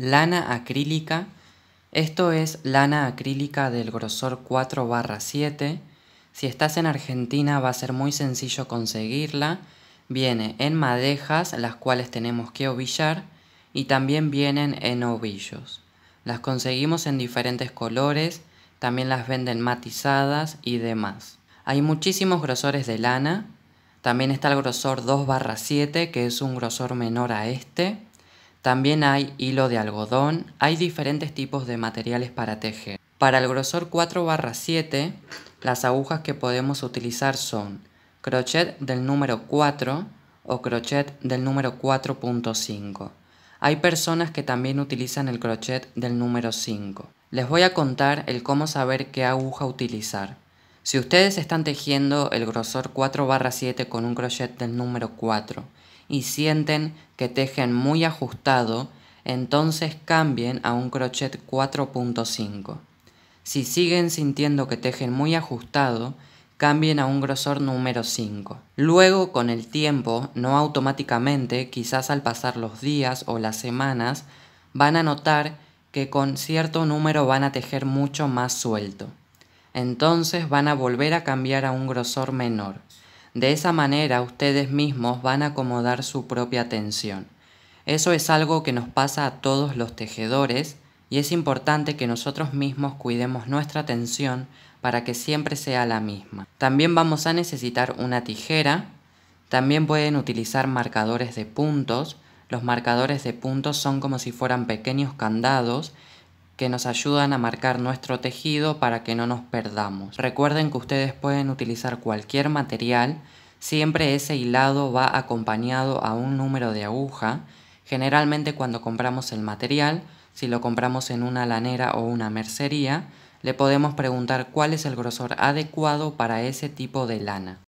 lana acrílica. Esto es lana acrílica del grosor 4 barra 7. Si estás en Argentina va a ser muy sencillo conseguirla. Viene en madejas, las cuales tenemos que ovillar, y también vienen en ovillos. Las conseguimos en diferentes colores, también las venden matizadas y demás. Hay muchísimos grosores de lana. También está el grosor 2 7, que es un grosor menor a este. También hay hilo de algodón, hay diferentes tipos de materiales para tejer. Para el grosor 4 7, las agujas que podemos utilizar son crochet del número 4 o crochet del número 4.5. Hay personas que también utilizan el crochet del número 5. Les voy a contar el cómo saber qué aguja utilizar. Si ustedes están tejiendo el grosor 4 barra 7 con un crochet del número 4 y sienten que tejen muy ajustado, entonces cambien a un crochet 4.5. Si siguen sintiendo que tejen muy ajustado, cambien a un grosor número 5. Luego, con el tiempo, no automáticamente, quizás al pasar los días o las semanas, van a notar que con cierto número van a tejer mucho más suelto entonces van a volver a cambiar a un grosor menor. De esa manera ustedes mismos van a acomodar su propia tensión. Eso es algo que nos pasa a todos los tejedores y es importante que nosotros mismos cuidemos nuestra tensión para que siempre sea la misma. También vamos a necesitar una tijera, también pueden utilizar marcadores de puntos, los marcadores de puntos son como si fueran pequeños candados que nos ayudan a marcar nuestro tejido para que no nos perdamos. Recuerden que ustedes pueden utilizar cualquier material, siempre ese hilado va acompañado a un número de aguja. Generalmente cuando compramos el material, si lo compramos en una lanera o una mercería, le podemos preguntar cuál es el grosor adecuado para ese tipo de lana.